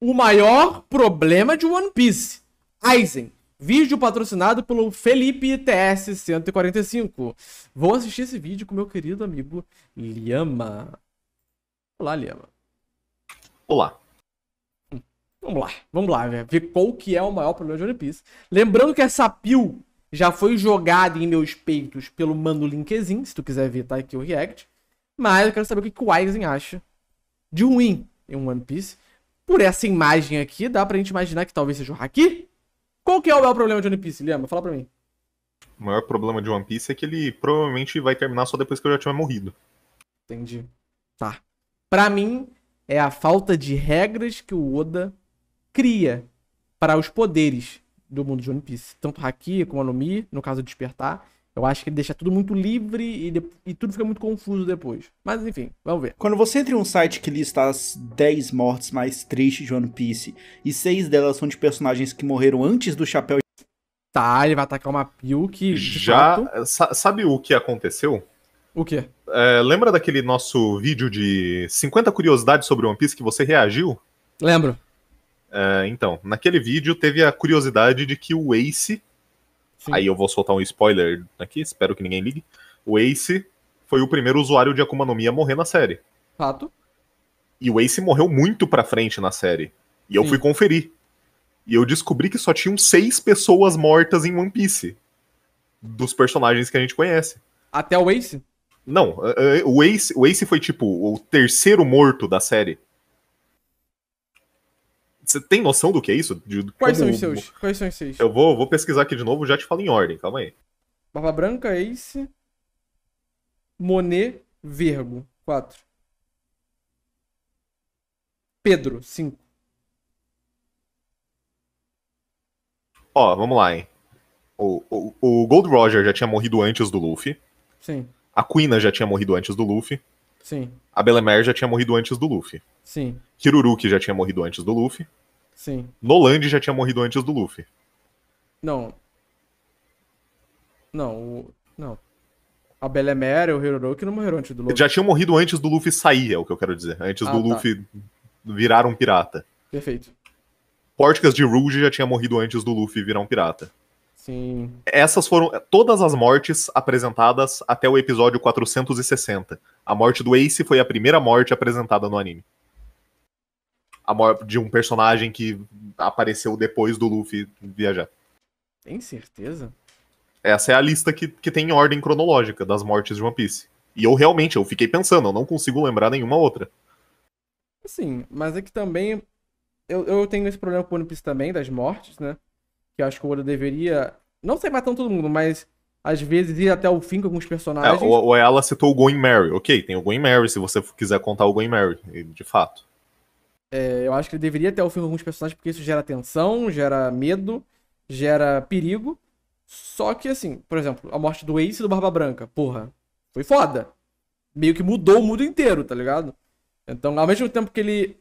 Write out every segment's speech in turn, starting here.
o maior problema de One Piece. Aizen. Vídeo patrocinado pelo Felipe TS145. Vou assistir esse vídeo com meu querido amigo Liama. Olá, Liama. Olá. Vamos lá, vamos lá, velho. ver qual que é o maior problema de One Piece. Lembrando que essa pil já foi jogada em meus peitos pelo Mano Linkezin, se tu quiser ver, tá aqui o react. Mas eu quero saber o que, que o Aizen acha de ruim em One Piece. Por essa imagem aqui, dá pra gente imaginar que talvez seja o Haki? Qual que é o maior problema de One Piece, Lema? Fala pra mim. O maior problema de One Piece é que ele provavelmente vai terminar só depois que eu já tiver morrido. Entendi. Tá. Pra mim, é a falta de regras que o Oda cria para os poderes do mundo de One Piece. Tanto Haki como Anomi, no caso de despertar, eu acho que ele deixa tudo muito livre e, de... e, tudo fica muito confuso depois. Mas enfim, vamos ver. Quando você entra em um site que lista as 10 mortes mais tristes de One Piece e 6 delas são de personagens que morreram antes do chapéu. Tá, ele vai atacar uma Piu que. Já. Fato... Sabe o que aconteceu? O quê? É, lembra daquele nosso vídeo de 50 curiosidades sobre One Piece que você reagiu? Lembro. É, então, naquele vídeo teve a curiosidade de que o Ace Sim. Aí eu vou soltar um spoiler aqui, espero que ninguém ligue. O Ace foi o primeiro usuário de Akuma no Mi a morrer na série. Fato. E o Ace morreu muito pra frente na série. E eu Sim. fui conferir. E eu descobri que só tinham seis pessoas mortas em One Piece. Dos personagens que a gente conhece. Até o Ace? Não, eh, eh, o Ace, o Ace foi tipo o terceiro morto da série. Você tem noção do que é isso? De, de Quais como... são os seus? Quais são os seus? Eu vou, vou pesquisar aqui de novo, já te falo em ordem, calma aí. Barba Branca, Ace. Monet, Vergo. 4. Pedro, 5. Ó, vamos lá, hein. O, o, o Gold Roger já tinha morrido antes do Luffy. Sim. A Quina já tinha morrido antes do Luffy. Sim. A Belémer já tinha morrido antes do Luffy. Sim. Kiruruki já tinha morrido antes do Luffy. Sim. Noland já tinha morrido antes do Luffy. Não. Não, o... não. A Belémer e o Hiruroki não morreram antes do Luffy. Já tinham morrido antes do Luffy sair, é o que eu quero dizer. Antes ah, do tá. Luffy virar um pirata. Perfeito. Porticas de Rouge já tinha morrido antes do Luffy virar um pirata. Sim. Essas foram todas as mortes apresentadas até o episódio 460. A morte do Ace foi a primeira morte apresentada no anime. A morte de um personagem que apareceu depois do Luffy viajar. Tem certeza? Essa é a lista que, que tem ordem cronológica das mortes de One Piece. E eu realmente, eu fiquei pensando, eu não consigo lembrar nenhuma outra. Sim, mas é que também eu, eu tenho esse problema com o One Piece também, das mortes, né? que acho que o Oda deveria. Não sei matando todo mundo, mas às vezes ir até o fim com alguns personagens. É, ou, ela citou o Gwen Mary. Ok, tem o Gwen Mary, se você quiser contar o Gwen Mary, de fato. É, eu acho que ele deveria até o fim com alguns personagens, porque isso gera tensão, gera medo, gera perigo. Só que, assim, por exemplo, a morte do Ace e do Barba Branca, porra, foi foda. Meio que mudou o mundo inteiro, tá ligado? Então, ao mesmo tempo que ele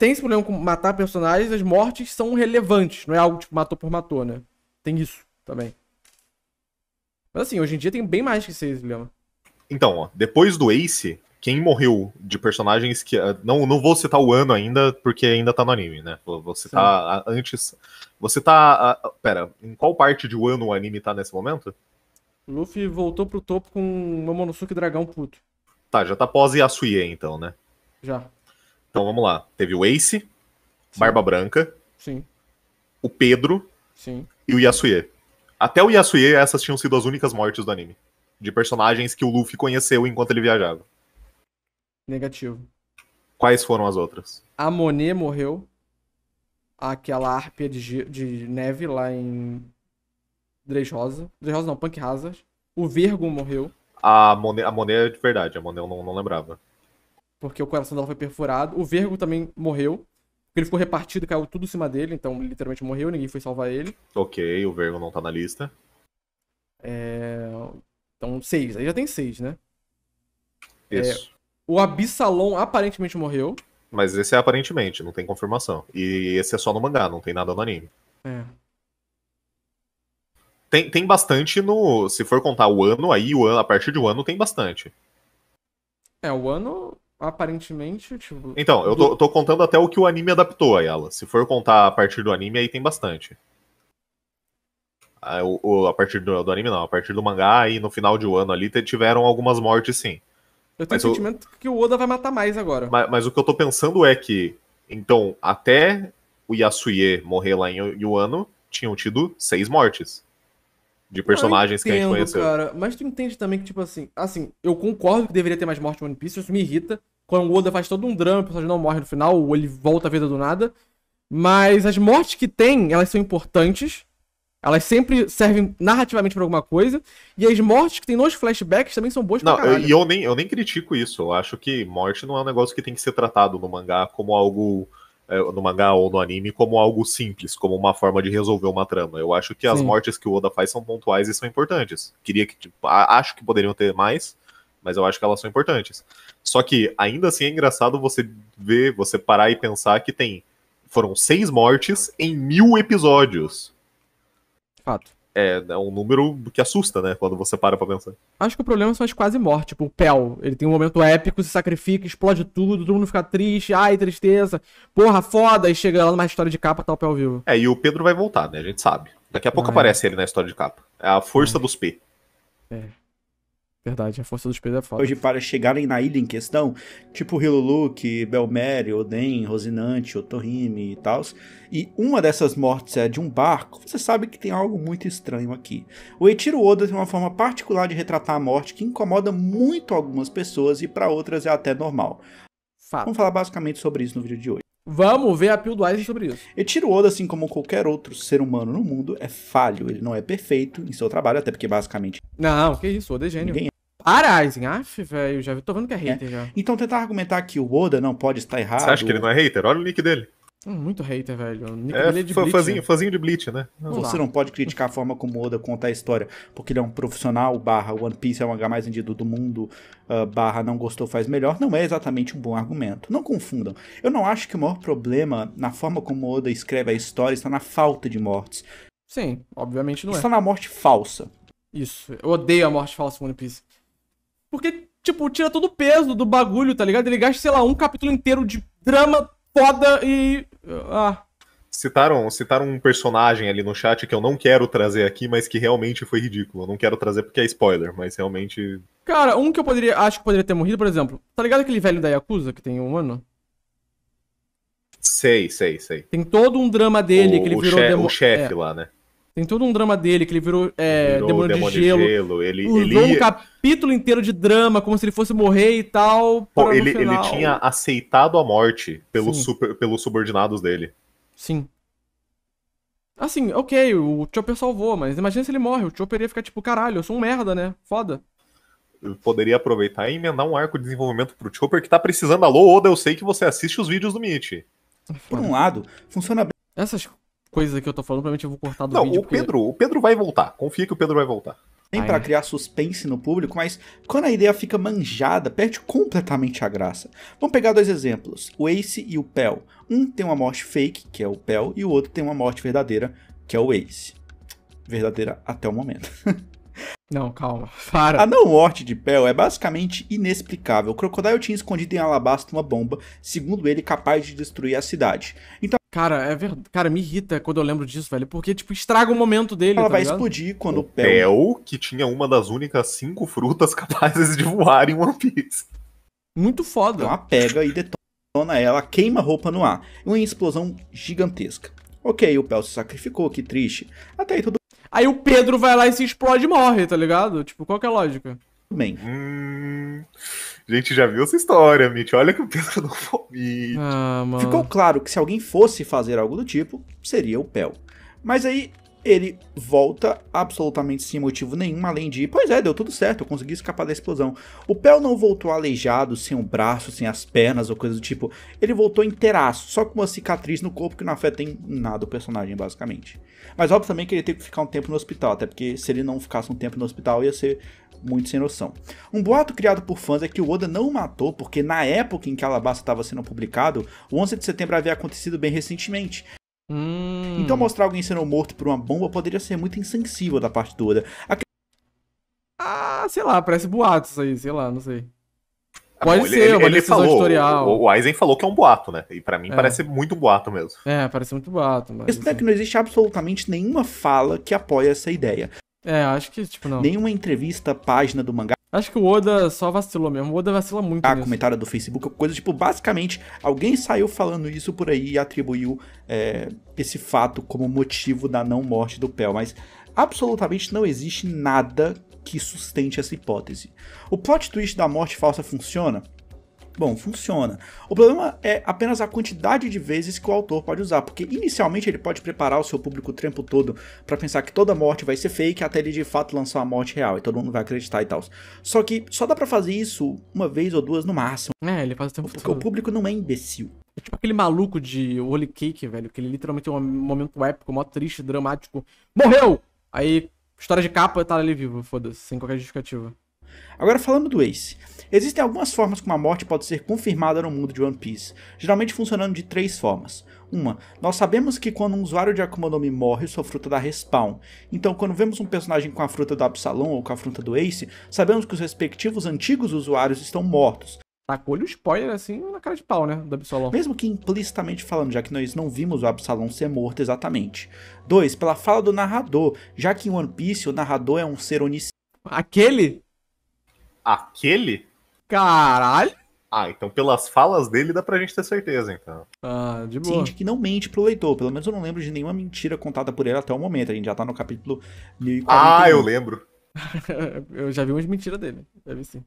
tem esse problema com matar personagens, as mortes são relevantes, não é algo tipo matou por matou, né? Tem isso também. Mas assim, hoje em dia tem bem mais que seis, Lema. Então, ó, depois do Ace, quem morreu de personagens que. Ah, não, não vou citar o ano ainda, porque ainda tá no anime, né? Você tá antes. Você tá. A, pera, em qual parte de ano o anime tá nesse momento? Luffy voltou pro topo com Momonosuke Dragão puto. Tá, já tá pós Yasuie então, né? Já. Então vamos lá. Teve o Ace, Sim. Barba Branca, Sim. o Pedro Sim. e o Yasuye. Até o Yasuye, essas tinham sido as únicas mortes do anime. De personagens que o Luffy conheceu enquanto ele viajava. Negativo. Quais foram as outras? A Monet morreu. Aquela árpia de, de neve lá em Dres Rosa. Dres Rosa não, Punk Hazard. O Virgo morreu. A Monet, a Monet é de verdade, a Monet eu não, não lembrava porque o coração dela foi perfurado. O Vergo também morreu. Ele ficou repartido, caiu tudo em cima dele, então literalmente morreu, ninguém foi salvar ele. Ok, o Vergo não tá na lista. É... Então, seis. Aí já tem seis, né? É, Isso. É... O Abissalom aparentemente morreu. Mas esse é aparentemente, não tem confirmação. E esse é só no mangá, não tem nada no anime. É. Tem, tem bastante no. Se for contar o ano, aí o ano, a partir de um ano tem bastante. É, o ano aparentemente, tipo. Então, eu tô, tô, contando até o que o anime adaptou a ela. Se for contar a partir do anime, aí tem bastante. A, ah, o, a partir do, do, anime, não, a partir do mangá, e no final de um ano ali tiveram algumas mortes, sim. Eu tenho o sentimento eu... que o Oda vai matar mais agora. Mas, mas, o que eu tô pensando é que, então, até o Yasuye morrer lá em Yuano, tinham tido seis mortes de ah, personagens entendo, que a gente conheceu. Cara, mas tu entende também que, tipo assim, assim, eu concordo que deveria ter mais morte em One Piece, isso me irrita. Quando o Oda faz todo um drama, o personagem não morre no final, ou ele volta à vida do nada. Mas as mortes que tem, elas são importantes. Elas sempre servem narrativamente para alguma coisa. E as mortes que tem nos flashbacks também são boas não, pra caralho. E eu nem, eu nem critico isso. Eu acho que morte não é um negócio que tem que ser tratado no mangá como algo. É, no mangá ou no anime, como algo simples, como uma forma de resolver uma trama. Eu acho que as mortes que o Oda faz são pontuais e são importantes. Queria que. Tipo, acho que poderiam ter mais, mas eu acho que elas são importantes. Só que ainda assim é engraçado você ver, você parar e pensar que tem foram seis mortes em mil episódios. Fato. É, é um número que assusta, né? Quando você para pra pensar. Acho que o problema são as quase mortes. Tipo, o Pel, ele tem um momento épico, se sacrifica, explode tudo, todo mundo fica triste, ai, tristeza, porra, foda, e chega lá numa história de capa, tá o Pel vivo. É, e o Pedro vai voltar, né? A gente sabe. Daqui a pouco ah, é. aparece ele na história de capa. É a força é. dos P. É. Verdade, a Força dos pesos é foda. Hoje, para chegarem na ilha em questão, tipo Hiluluk, Belmere, Oden, Rosinante, Otohime e tal, e uma dessas mortes é de um barco, você sabe que tem algo muito estranho aqui. O Eiichiro Oda tem uma forma particular de retratar a morte que incomoda muito algumas pessoas e para outras é até normal. Fato. Vamos falar basicamente sobre isso no vídeo de hoje. Vamos ver a pílula do sobre isso. Etiro Oda, assim como qualquer outro ser humano no mundo, é falho. Ele não é perfeito em seu trabalho, até porque basicamente... Não, que isso, Oda é gênio. Ninguém para, Aizen. Aff, velho, já tô vendo que é, é. hater é. já. Então tentar argumentar que o Oda não pode estar errado. Você acha que ele não é hater? Olha o nick dele. Muito hater, velho. O nick é, dele é de Bleach. Fãzinho, né? fãzinho de Bleach, né? Não. Você não pode criticar a forma como o Oda conta a história, porque ele é um profissional, barra One Piece é o mangá mais vendido do mundo, uh, barra não gostou faz melhor, não é exatamente um bom argumento. Não confundam. Eu não acho que o maior problema na forma como o Oda escreve a história está na falta de mortes. Sim, obviamente não está é. Está na morte falsa. Isso. Eu odeio a morte falsa em One Piece. Porque, tipo, tira todo o peso do bagulho, tá ligado? Ele gasta, sei lá, um capítulo inteiro de drama foda e. Ah. Citaram, citaram um personagem ali no chat que eu não quero trazer aqui, mas que realmente foi ridículo. Eu não quero trazer porque é spoiler, mas realmente. Cara, um que eu poderia. Acho que poderia ter morrido, por exemplo. Tá ligado aquele velho da Yakuza que tem um ano? Sei, sei, sei. Tem todo um drama dele o, que ele virou. O, che demo... o chefe é. lá, né? Tem todo um drama dele, que ele virou, é, virou demônio, demônio, de gelo. De gelo. Ele, ele... um capítulo inteiro de drama, como se ele fosse morrer e tal. Pô, ele, ele tinha aceitado a morte pelos, super, pelos subordinados dele. Sim. Assim, ok, o Chopper salvou, mas imagina se ele morre. O Chopper ia ficar tipo, caralho, eu sou um merda, né? Foda. Eu poderia aproveitar e emendar um arco de desenvolvimento pro Chopper que tá precisando. Alô, Oda, eu sei que você assiste os vídeos do Meet. Por um lado, funciona bem. Essas coisa que eu tô falando, provavelmente eu vou cortar do Não, vídeo. Não, o porque... Pedro, o Pedro vai voltar. Confia que o Pedro vai voltar. Nem para né? criar suspense no público, mas quando a ideia fica manjada, perde completamente a graça. Vamos pegar dois exemplos, o Ace e o Pel. Um tem uma morte fake, que é o Pel, e o outro tem uma morte verdadeira, que é o Ace. Verdadeira até o momento. Não, calma, para. A não morte de Pell é basicamente inexplicável. O Crocodile tinha escondido em Alabasta uma bomba, segundo ele, capaz de destruir a cidade. Então Cara, é verdade. Cara, me irrita quando eu lembro disso, velho. Porque, tipo, estraga o momento dele. Ela tá vai ligado? explodir quando o Pel... Pel, que tinha uma das únicas cinco frutas capazes de voar em One Piece. Muito foda. Então ela pega e detona ela, queima a roupa no ar. Uma explosão gigantesca. Ok, o Pel se sacrificou, que triste. Até aí tudo. Aí o Pedro vai lá e se explode e morre, tá ligado? Tipo, qual que é a lógica? Tudo bem. Hum... A gente já viu essa história, Mitch. Olha que o Pedro não vomite. Ah, Ficou claro que se alguém fosse fazer algo do tipo, seria o Pel. Mas aí ele volta absolutamente sem motivo nenhum, além de, pois é, deu tudo certo, eu consegui escapar da explosão. O Pel não voltou aleijado, sem o um braço, sem as pernas ou coisa do tipo. Ele voltou inteiraço, só com uma cicatriz no corpo que não afeta em nada o personagem, basicamente. Mas óbvio também que ele teve que ficar um tempo no hospital, até porque se ele não ficasse um tempo no hospital ia ser muito sem noção. Um boato criado por fãs é que o Oda não o matou porque na época em que Alabasta estava sendo publicado, o 11 de setembro havia acontecido bem recentemente. Hum. Então mostrar alguém sendo morto por uma bomba poderia ser muito insensível da parte toda. Ah, sei lá, parece boatos aí, sei lá, não sei. Ah, Pode ser, ele, uma ele falou, editorial. O, o Eisen falou que é um boato, né? E para mim é. parece muito boato mesmo. É, parece muito boato. Mas, Isso assim. é que não existe absolutamente nenhuma fala que apoia essa ideia. É, acho que, tipo, não. Nenhuma entrevista, página do mangá Acho que o Oda só vacilou mesmo. O Oda vacila muito. Ah, comentário do Facebook, coisa tipo, basicamente, alguém saiu falando isso por aí e atribuiu é, esse fato como motivo da não morte do Pel. Mas absolutamente não existe nada que sustente essa hipótese. O plot twist da morte falsa funciona? Bom, funciona. O problema é apenas a quantidade de vezes que o autor pode usar, porque inicialmente ele pode preparar o seu público o tempo todo para pensar que toda morte vai ser fake até ele de fato lançar a morte real e todo mundo vai acreditar e tal. Só que só dá para fazer isso uma vez ou duas no máximo. É, ele faz o tempo porque todo. Porque o público não é imbecil. É tipo aquele maluco de Holy Cake, velho, que ele literalmente tem é um momento épico, mó triste, dramático. Morreu! Aí, história de capa, tá ali vivo, foda-se, sem qualquer justificativa. Agora falando do Ace. Existem algumas formas como a morte pode ser confirmada no mundo de One Piece, geralmente funcionando de três formas. Uma, nós sabemos que quando um usuário de Akuma no Mi morre, sua fruta dá respawn. Então, quando vemos um personagem com a fruta do Absalom ou com a fruta do Ace, sabemos que os respectivos antigos usuários estão mortos, Tacou-lhe o spoiler assim na cara de pau, né? Do Absalom. Mesmo que implicitamente falando, já que nós não vimos o Absalom ser morto exatamente. Dois, pela fala do narrador, já que em One Piece o narrador é um ser onisciente. Aquele Aquele? Caralho! Ah, então pelas falas dele dá pra gente ter certeza, então. Ah, de boa. Sente que não mente pro leitor. Pelo menos eu não lembro de nenhuma mentira contada por ele até o momento. A gente já tá no capítulo 1041. Ah, eu lembro. eu já vi umas mentiras dele. deve sim.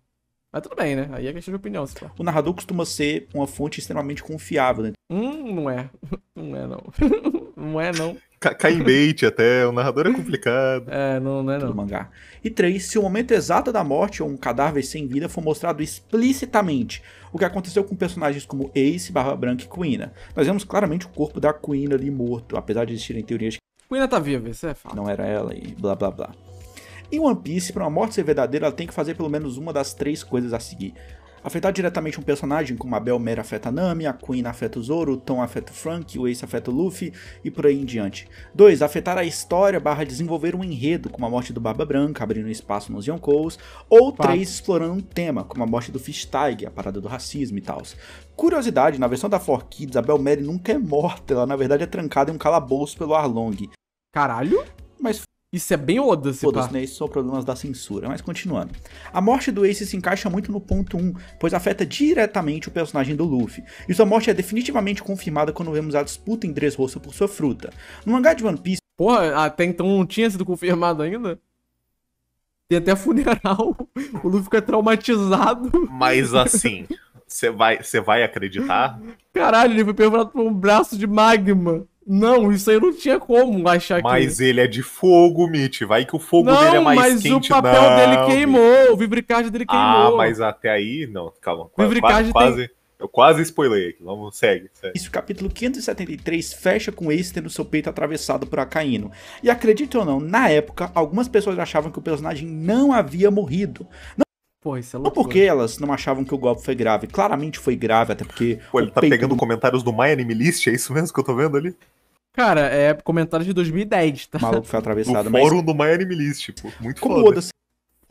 Mas tudo bem, né? Aí é questão de opinião. Se for. O narrador costuma ser uma fonte extremamente confiável. Né? Hum, não é. Não é, não. Não é, não. Cai em bait até, o narrador é complicado. É, não, não é não. Do mangá. E 3. Se o momento exato da morte ou um cadáver sem vida for mostrado explicitamente, o que aconteceu com personagens como Ace, Barba Branca e Queena, Nós vemos claramente o corpo da Queena ali morto, apesar de existirem teorias que. Queena tá viva, isso é fato. Não era ela e blá blá blá. Em One Piece, para uma morte ser verdadeira, ela tem que fazer pelo menos uma das três coisas a seguir: Afetar diretamente um personagem, como a Belmer afeta a Nami, a Queen afeta o Zoro, o Tom afeta o Frank, o Ace afeta o Luffy e por aí em diante. 2. Afetar a história barra desenvolver um enredo, como a morte do Barba Branca, abrindo espaço nos Yonkous, ou 3. Explorando um tema, como a morte do Fish Tiger, a parada do racismo e tal. Curiosidade, na versão da 4Kids, a Belmer nunca é morta, ela na verdade é trancada em um calabouço pelo Arlong. Caralho? Mas isso é bem Oda, se Todos, né? Isso são problemas da censura. Mas continuando. A morte do Ace se encaixa muito no ponto 1, pois afeta diretamente o personagem do Luffy. E sua morte é definitivamente confirmada quando vemos a disputa em Dressrosa por sua fruta. No mangá de One Piece... Porra, até então não tinha sido confirmado ainda? Tem até funeral. O Luffy fica traumatizado. Mas assim... Você vai, vai acreditar? Caralho, ele foi perfurado por um braço de magma. Não, isso aí não tinha como achar mas que. Mas ele é de fogo, Mitch. Vai que o fogo não, dele é mais mas Não, Mas o papel não, dele queimou, Mitch. o vibricard dele ah, queimou. Ah, mas até aí, não, calma. quase, tem... quase, Eu quase spoilei aqui. Vamos, segue, segue. Isso, capítulo 573 fecha com Ace tendo seu peito atravessado por Acaíno. E acredite ou não, na época, algumas pessoas achavam que o personagem não havia morrido. Não Pô, isso é louco. Não porque elas não achavam que o golpe foi grave. Claramente foi grave, até porque. Pô, ele tá pegando comentários do My Anime List, é isso mesmo que eu tô vendo ali? Cara, é comentário de 2010, tá? O maluco foi atravessado. No mas... fórum do My Anime List, tipo, muito Como foda. Oda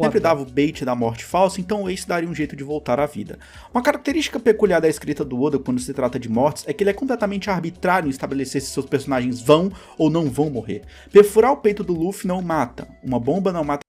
sempre dava o bait da morte falsa, então Ace daria um jeito de voltar à vida. Uma característica peculiar da escrita do Oda quando se trata de mortes é que ele é completamente arbitrário em estabelecer se seus personagens vão ou não vão morrer. Perfurar o peito do Luffy não mata, uma bomba não mata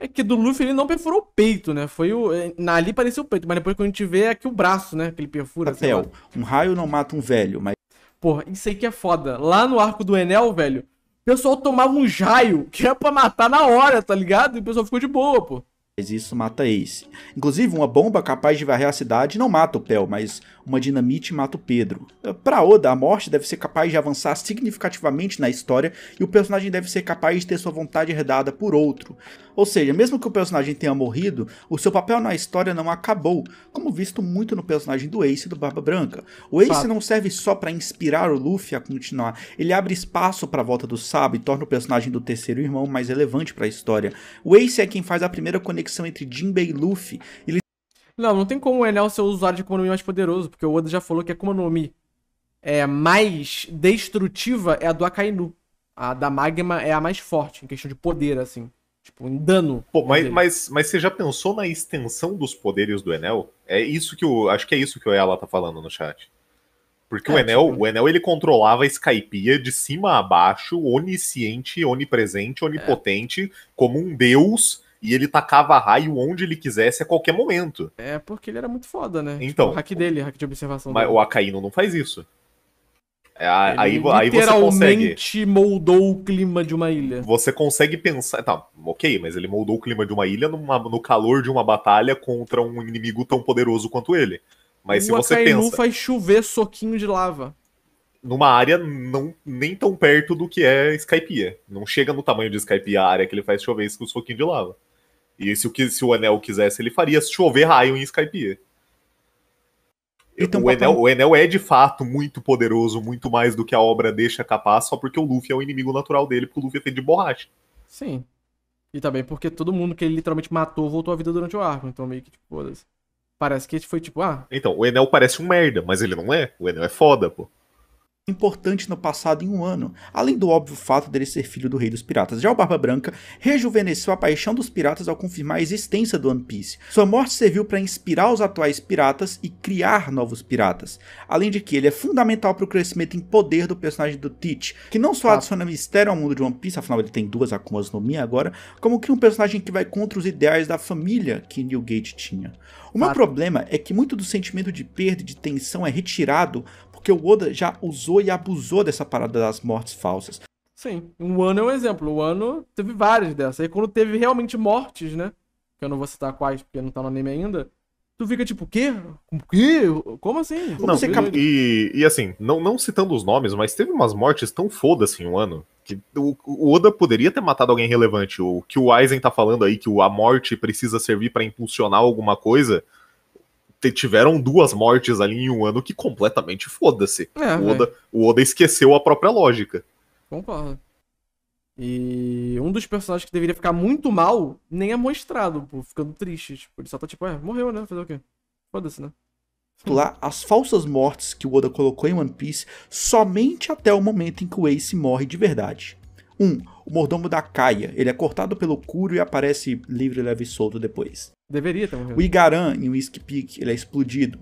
é que do Luffy ele não perfurou o peito, né? Foi o. É, ali parecia o peito, mas depois quando a gente vê é aqui o braço, né? Que ele perfura. Papel, é, um raio não mata um velho, mas. Porra, isso aí que é foda. Lá no arco do Enel, velho, o pessoal tomava um jaio que era pra matar na hora, tá ligado? E o pessoal ficou de boa, pô. Mas isso mata Ace. Inclusive, uma bomba capaz de varrer a cidade não mata o Pel, mas uma dinamite mata o Pedro. Para Oda, a morte deve ser capaz de avançar significativamente na história e o personagem deve ser capaz de ter sua vontade herdada por outro. Ou seja, mesmo que o personagem tenha morrido, o seu papel na história não acabou, como visto muito no personagem do Ace e do Barba Branca. O Ace Fato. não serve só para inspirar o Luffy a continuar, ele abre espaço para a volta do Sabo e torna o personagem do terceiro irmão mais relevante para a história. O Ace é quem faz a primeira conexão entre Jinbei e Luffy. Ele... Não, não tem como o Enel ser o usuário de Akuma no Mi mais poderoso, porque o Oda já falou que a Akuma no Mi é, mais destrutiva é a do Akainu. A da Magma é a mais forte, em questão de poder, assim. Tipo, em dano. Pô, mas, mas, mas você já pensou na extensão dos poderes do Enel? É isso que o. Acho que é isso que o Ela tá falando no chat. Porque é, o Enel, tipo... o Enel ele controlava a Skypiea de cima a baixo, onisciente, onipresente, onipotente, é. como um deus, e ele tacava raio onde ele quisesse a qualquer momento. É, porque ele era muito foda, né? Então. Tipo, o hack dele, o hack de observação. Mas dele. o Akainu não faz isso. É, aí, aí você moldou o clima de uma ilha. Você consegue pensar. Tá, ok, mas ele moldou o clima de uma ilha numa, no calor de uma batalha contra um inimigo tão poderoso quanto ele. Mas o se você Akainu pensa. faz chover soquinho de lava. Numa área não, nem tão perto do que é Skypiea. Não chega no tamanho de Skypiea a área que ele faz chover isso com soquinho de lava. E se o, se o anel quisesse, ele faria chover raio em Skypiea. Então, o, Enel, o, Enel, é de fato muito poderoso, muito mais do que a obra deixa capaz, só porque o Luffy é o inimigo natural dele, porque o Luffy é feito de borracha. Sim. E também porque todo mundo que ele literalmente matou voltou à vida durante o arco, então meio que tipo, foda-se. Parece que foi tipo, ah. Então, o Enel parece um merda, mas ele não é. O Enel é foda, pô importante no passado em um ano, além do óbvio fato dele ser filho do rei dos piratas. Já o Barba Branca rejuvenesceu a paixão dos piratas ao confirmar a existência do One Piece. Sua morte serviu para inspirar os atuais piratas e criar novos piratas, além de que ele é fundamental para o crescimento em poder do personagem do Teach, que não só adiciona mistério ao mundo de One Piece, afinal ele tem duas Akumas no Mi agora, como que um personagem que vai contra os ideais da família que Newgate tinha. O meu problema é que muito do sentimento de perda e de tensão é retirado porque o Oda já usou e abusou dessa parada das mortes falsas. Sim, o ano é um exemplo. O ano teve várias dessas. Aí quando teve realmente mortes, né? Que eu não vou citar quais, porque não tá no anime ainda. Tu fica tipo, o quê? quê? Como assim? Não, Você... e, e assim, não, não citando os nomes, mas teve umas mortes tão foda assim um ano que o, o, Oda poderia ter matado alguém relevante. O que o Aizen tá falando aí, que a morte precisa servir para impulsionar alguma coisa, tiveram duas mortes ali em um ano que completamente foda-se. É, o, Oda, o Oda esqueceu a própria lógica. Concordo. E um dos personagens que deveria ficar muito mal nem é mostrado, pô, ficando triste. Tipo, ele só tá tipo, é, morreu, né? Fazer o quê? Foda-se, né? Lá, as falsas mortes que o Oda colocou em One Piece somente até o momento em que o Ace morre de verdade. 1. Um, o mordomo da Kaia. Ele é cortado pelo Kuro e aparece livre, leve e solto depois. Deveria ter morrido. O Igaran, em Whiskey Peak, ele é explodido.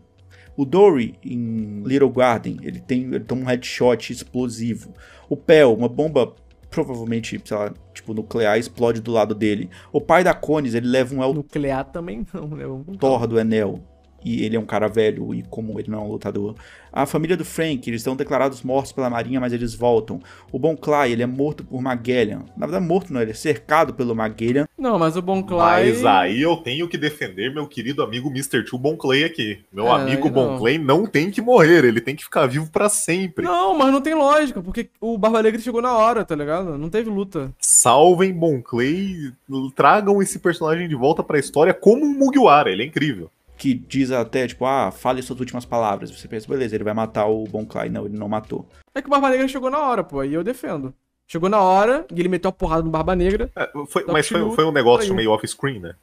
O Dory, em Little Garden, ele, tem, ele toma um headshot explosivo. O Pell, uma bomba provavelmente, sei lá, tipo, nuclear, explode do lado dele. O pai da Cones, ele leva um... El... Nuclear também não, né? Thor do Enel e ele é um cara velho, e como ele não é um lutador. A família do Frank, eles estão declarados mortos pela marinha, mas eles voltam. O Bon Clay, ele é morto por Magellan. Na verdade, morto não, ele é cercado pelo Magellan. Não, mas o Bon Clay... Mas aí eu tenho que defender meu querido amigo Mr. Two Bon Clay aqui. Meu é, amigo Bon não. Clay não tem que morrer, ele tem que ficar vivo para sempre. Não, mas não tem lógica, porque o Barba Negra chegou na hora, tá ligado? Não teve luta. Salvem Bon Clay, tragam esse personagem de volta para a história como um Mugiwara, ele é incrível que diz até, tipo, ah, fale suas últimas palavras. Você pensa, beleza, ele vai matar o Bon Clay. Não, ele não matou. É que o Barba Negra chegou na hora, pô, e eu defendo. Chegou na hora e ele meteu a porrada no Barba Negra. É, foi, mas foi, foi, um negócio meio off-screen, né?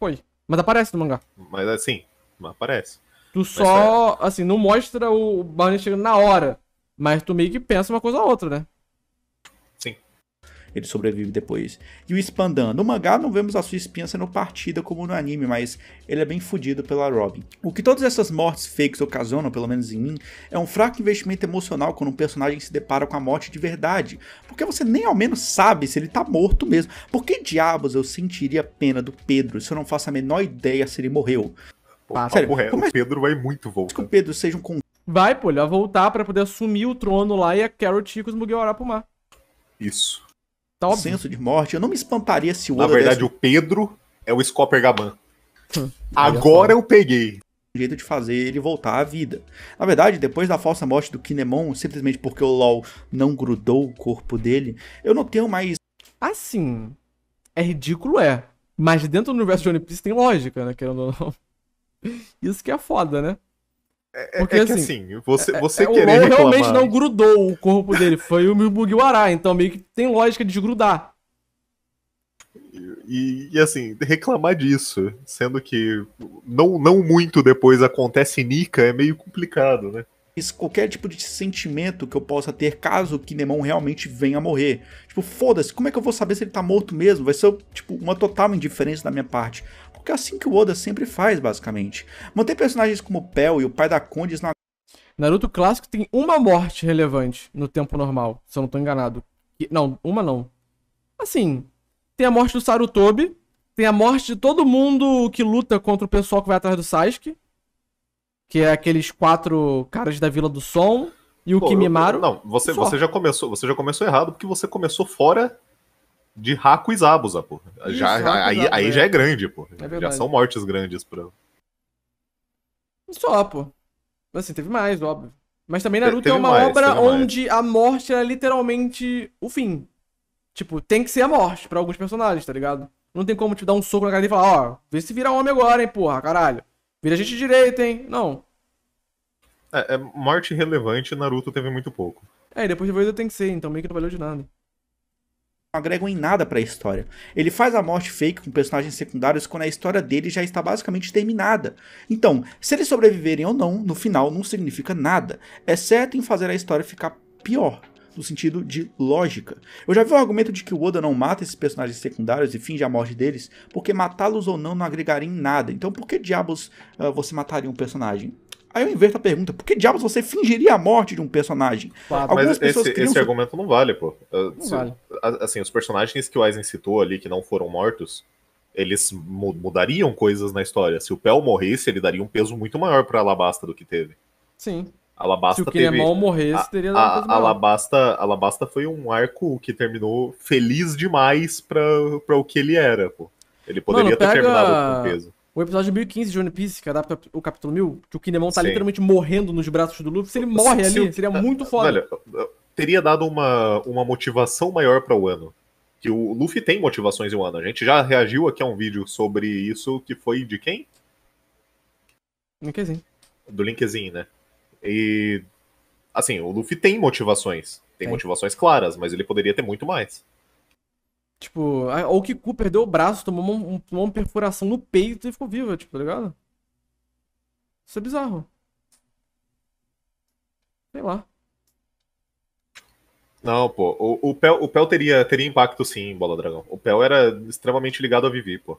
Foi. Mas aparece no mangá. Mas assim, aparece. Tu mas só, é... assim, não mostra o Barba Negra chegando na hora. Mas tu meio que pensa uma coisa ou outra, né? ele sobrevive depois. E o expandando, No mangá não vemos a sua espinha sendo partida como no anime, mas ele é bem fudido pela Robin. O que todas essas mortes fakes ocasionam, pelo menos em mim, é um fraco investimento emocional quando um personagem se depara com a morte de verdade. Porque você nem ao menos sabe se ele tá morto mesmo. Por que diabos eu sentiria pena do Pedro se eu não faço a menor ideia se ele morreu? Pô, ah, tá Sério, porra, como é... o Pedro vai muito voltar. Que o Pedro seja um con... Vai, pô, ele vai voltar para poder assumir o trono lá e a Carol Tico esmugueorar pro mar. Isso. Tá Senso de morte. Eu não me espantaria se o Oda Na verdade, desse... o Pedro é o Scopper Gaban. Hum, Agora eu peguei. Um jeito de fazer ele voltar à vida. Na verdade, depois da falsa morte do Kinemon, simplesmente porque o LoL não grudou o corpo dele, eu não tenho mais. Assim, é ridículo, é. Mas dentro do universo de One Piece tem lógica, né? Querendo ou não. Isso que é foda, né? É, é, Porque, é que, assim, assim, você, é, você é, querer. O LOL realmente não grudou o corpo dele, foi o Mugiwara, então meio que tem lógica de grudar. E, e, assim, reclamar disso, sendo que não, não muito depois acontece Nika, é meio complicado, né? qualquer tipo de sentimento que eu possa ter caso o Kinemon realmente venha a morrer. Tipo, foda-se, como é que eu vou saber se ele tá morto mesmo? Vai ser, tipo, uma total indiferença da minha parte é assim que o Oda sempre faz, basicamente. Manter personagens como Pel e o pai da Condes na. Naruto clássico tem uma morte relevante no tempo normal, se eu não tô enganado. Não, uma não. Assim, tem a morte do Sarutobi, tem a morte de todo mundo que luta contra o pessoal que vai atrás do Sasuke, que é aqueles quatro caras da Vila do Som e o Pô, Eu, não, você, você já começou, você já começou errado porque você começou fora de Raku e Zabuza, pô. Isso, já, aí, Zabuza, aí já é grande, pô. É já são mortes grandes pra. Só, pô. Assim, teve mais, óbvio. Mas também Naruto é uma mais, obra onde a morte é literalmente o fim. Tipo, tem que ser a morte pra alguns personagens, tá ligado? Não tem como te tipo, dar um soco na cara e falar, ó, oh, vê se vira homem agora, hein, porra, caralho. Vira gente direita, hein? Não. É, é morte relevante, Naruto teve muito pouco. É, e depois de Voida tem que ser, então meio que não valeu de nada agregam em nada para a história. Ele faz a morte fake com personagens secundários quando a história dele já está basicamente terminada. Então, se eles sobreviverem ou não, no final não significa nada, exceto é em fazer a história ficar pior no sentido de lógica. Eu já vi o argumento de que o Oda não mata esses personagens secundários e finge a morte deles, porque matá-los ou não não agregaria em nada. Então por que diabos uh, você mataria um personagem? Aí eu inverto a pergunta: por que diabos você fingiria a morte de um personagem? Claro, Algumas mas esse, esse argumento não vale, pô. Ah, não Se, vale. Assim, os personagens que o Eisen citou ali, que não foram mortos, eles mudariam coisas na história. Se o Pell morresse, ele daria um peso muito maior pra Alabasta do que teve. Sim. Alabasta Se o Kinemon teve... morresse, teria dado a, um peso maior. Alabasta, Alabasta foi um arco que terminou feliz demais pra, pra o que ele era, pô. Ele poderia Mano, ter pega... terminado com peso. O episódio 1015 de One Piece, que adapta o capítulo 1000, que o Kinemon tá Sim. literalmente morrendo nos braços do Luffy. Se ele morre se, ali, seria muito foda. Velho, teria dado uma, uma motivação maior para o ano. Que o Luffy tem motivações em um ano. A gente já reagiu aqui a um vídeo sobre isso, que foi de quem? Linkzinho. Do Linkzinho, né? E. Assim, o Luffy tem motivações. Tem, tem motivações claras, mas ele poderia ter muito mais. Tipo, ou que Cu perdeu o braço, tomou uma, uma perfuração no peito e ficou viva, tipo, tá ligado? Isso é bizarro. Sei lá. Não, pô. O, o, Pel, o Pel teria, teria impacto sim Bola Dragão. O Pel era extremamente ligado a Vivi, pô.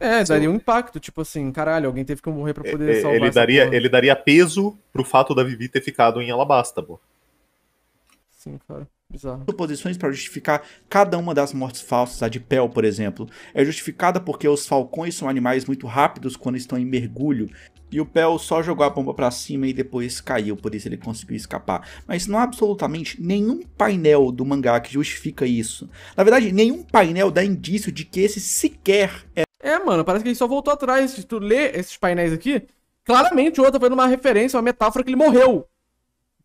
É, daria um impacto, tipo assim, caralho, alguém teve que morrer pra poder é, é salvar ele daria, Ele daria peso pro fato da Vivi ter ficado em Alabasta, pô. Sim, cara. Bizarro. Suposições para justificar cada uma das mortes falsas, a de Pell, por exemplo, é justificada porque os falcões são animais muito rápidos quando estão em mergulho. E o Pell só jogou a bomba para cima e depois caiu, por isso ele conseguiu escapar. Mas não há absolutamente nenhum painel do mangá que justifica isso. Na verdade, nenhum painel dá indício de que esse sequer é. É, mano, parece que ele só voltou atrás. Se tu lê esses painéis aqui, claramente o outro foi numa referência, uma metáfora que ele morreu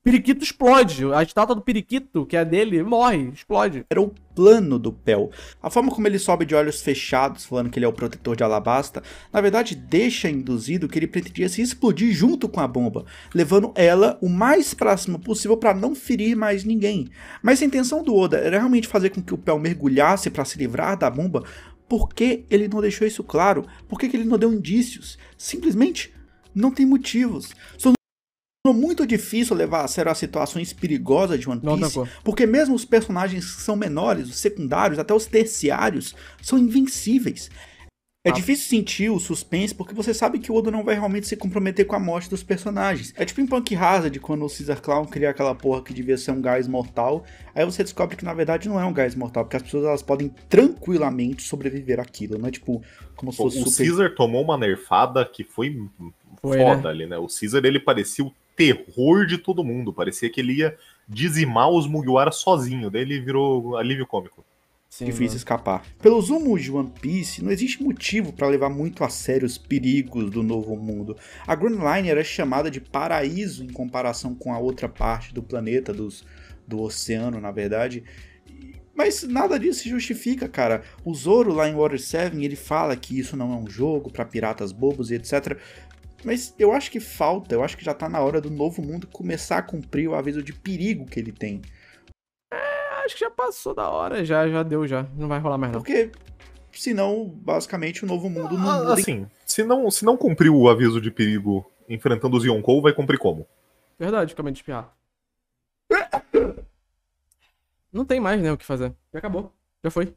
periquito explode. A estátua do periquito, que é dele, morre, explode. Era o plano do Pel. A forma como ele sobe de olhos fechados, falando que ele é o protetor de Alabasta, na verdade deixa induzido que ele pretendia se explodir junto com a bomba, levando ela o mais próximo possível para não ferir mais ninguém. Mas a intenção do Oda era realmente fazer com que o Pel mergulhasse para se livrar da bomba. Por que ele não deixou isso claro? Por que, que ele não deu indícios? Simplesmente não tem motivos. Só muito difícil levar a sério as situações perigosas de One Piece, porque mesmo os personagens que são menores, os secundários, até os terciários, são invencíveis. É ah. difícil sentir o suspense porque você sabe que o Odo não vai realmente se comprometer com a morte dos personagens. É tipo em Punk Hazard, quando o Caesar Clown cria aquela porra que devia ser um gás mortal, aí você descobre que na verdade não é um gás mortal, porque as pessoas elas podem tranquilamente sobreviver àquilo, não é tipo como se fosse O super... Caesar tomou uma nerfada que foi, foi foda né? ali, né? O Caesar ele parecia o terror de todo mundo. Parecia que ele ia dizimar os Mugiwara sozinho. Daí ele virou alívio cômico. Sim, Difícil mano. escapar. Pelos humos de One Piece, não existe motivo para levar muito a sério os perigos do novo mundo. A Grand Line era é chamada de paraíso em comparação com a outra parte do planeta, dos, do oceano, na verdade. Mas nada disso se justifica, cara. O Zoro lá em Water 7, ele fala que isso não é um jogo para piratas bobos e etc. Mas eu acho que falta, eu acho que já tá na hora do novo mundo começar a cumprir o aviso de perigo que ele tem. É, acho que já passou da hora, já, já deu, já. Não vai rolar mais não. Porque senão, basicamente, o novo mundo não ah, muda. Assim, se não, se não cumpriu o aviso de perigo enfrentando os Yonkou, vai cumprir como? Verdade, acabei de espiar. Não tem mais, né, o que fazer. Já acabou. Já foi.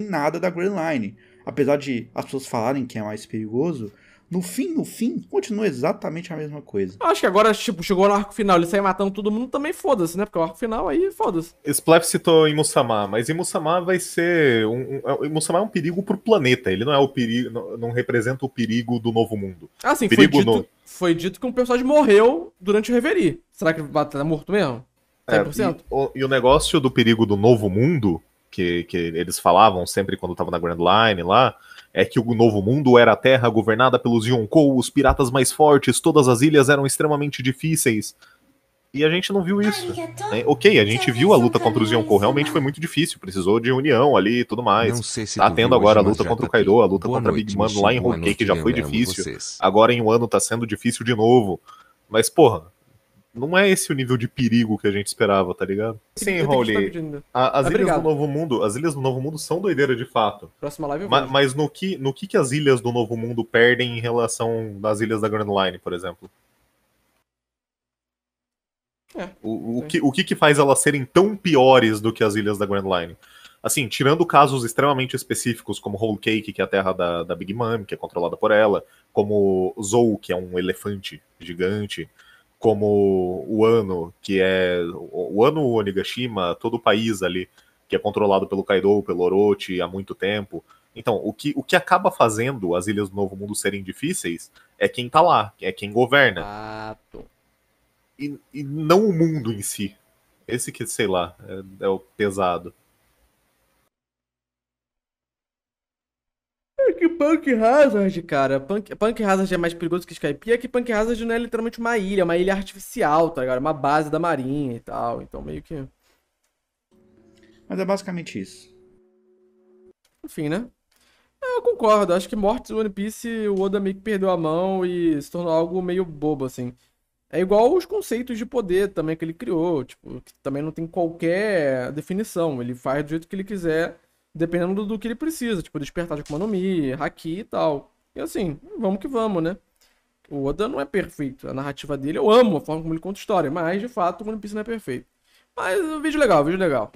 Nada da Grand Line. Apesar de as pessoas falarem que é mais perigoso, no fim, no fim, continua exatamente a mesma coisa. Acho que agora, tipo, chegou no arco final, ele sai matando todo mundo, também foda-se, né? Porque o arco final aí, foda-se. Splef citou Imusama, mas Imusama vai ser. Um, um, é, Imusama é um perigo pro planeta, ele não é o perigo. Não, não representa o perigo do novo mundo. Ah, sim, perigo foi dito, no... foi dito que um personagem morreu durante o Reverie. Será que tá morto mesmo? 100%? É, e, o, e o negócio do perigo do novo mundo, que, que eles falavam sempre quando estavam na Grand Line lá é que o Novo Mundo era a terra governada pelos Yonkou, os piratas mais fortes, todas as ilhas eram extremamente difíceis. E a gente não viu isso. É né? Ok, a gente viu a luta contra os Yonkou, realmente né? foi muito difícil, precisou de união ali e tudo mais. Não sei se tá tendo agora a luta contra o tá Kaido, a luta contra noite, Big Mano lá em Whole que já foi difícil. Agora em um ano tá sendo difícil de novo. Mas, porra, não é esse o nível de perigo que a gente esperava, tá ligado? Tá Sim, Rowley. As Obrigado. Ah, ilhas do Novo Mundo, as ilhas do Novo Mundo são doideira de fato. Próxima live. Ma vejo. mas no que, no que que as ilhas do Novo Mundo perdem em relação às ilhas da Grand Line, por exemplo? É, o, o que, o que que faz elas serem tão piores do que as ilhas da Grand Line? Assim, tirando casos extremamente específicos, como Whole Cake, que é a terra da, da Big Mom, que é controlada por ela, como Zou, que é um elefante gigante, como o ano, que é o ano Onigashima, todo o país ali, que é controlado pelo Kaido, pelo Orochi há muito tempo. Então, o que, o que acaba fazendo as Ilhas do Novo Mundo serem difíceis é quem tá lá, é quem governa. Ah, e, e, não o mundo em si. Esse que, sei lá, é, é o pesado. Punk Hazard, cara. Punk, Punk Hazard é mais perigoso que Skypiea, é que Punk Hazard não é literalmente uma ilha, é uma ilha artificial, tá ligado? É uma base da marinha e tal. Então meio que. Mas é basicamente isso. Enfim, né? É, eu concordo. Acho que mortes do One Piece, o Oda meio que perdeu a mão e se tornou algo meio bobo, assim. É igual os conceitos de poder também que ele criou, tipo, que também não tem qualquer definição. Ele faz do jeito que ele quiser dependendo do que ele precisa, tipo, despertar de Kumano Mi, Haki e tal. E assim, vamos que vamos, né? O Oda não é perfeito. A narrativa dele, eu amo a forma como ele conta história, mas de fato o One Piece não é perfeito. Mas um vídeo legal, um vídeo legal.